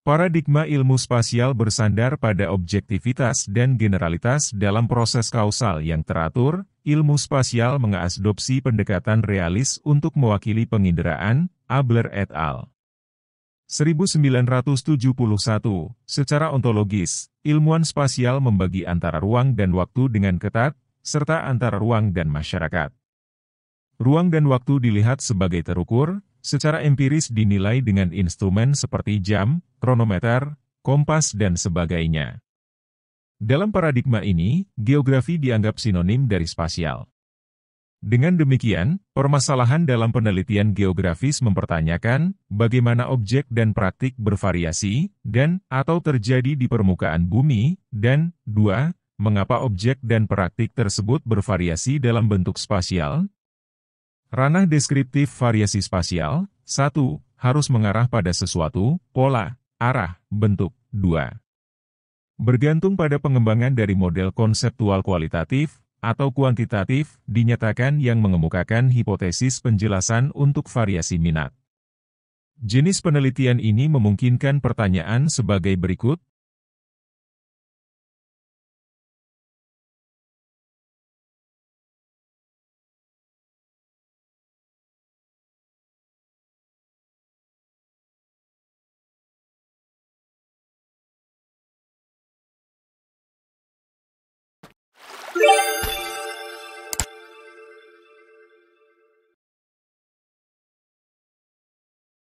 Paradigma ilmu spasial bersandar pada objektivitas dan generalitas dalam proses kausal yang teratur. Ilmu spasial mengadopsi pendekatan realis untuk mewakili penginderaan, Abler et al. 1971. Secara ontologis, ilmuwan spasial membagi antara ruang dan waktu dengan ketat, serta antara ruang dan masyarakat. Ruang dan waktu dilihat sebagai terukur, secara empiris dinilai dengan instrumen seperti jam, kronometer, kompas dan sebagainya. Dalam paradigma ini, geografi dianggap sinonim dari spasial. Dengan demikian, permasalahan dalam penelitian geografis mempertanyakan bagaimana objek dan praktik bervariasi dan atau terjadi di permukaan bumi, dan, dua, mengapa objek dan praktik tersebut bervariasi dalam bentuk spasial, Ranah deskriptif variasi spasial, 1. Harus mengarah pada sesuatu, pola, arah, bentuk. 2. Bergantung pada pengembangan dari model konseptual kualitatif atau kuantitatif, dinyatakan yang mengemukakan hipotesis penjelasan untuk variasi minat. Jenis penelitian ini memungkinkan pertanyaan sebagai berikut,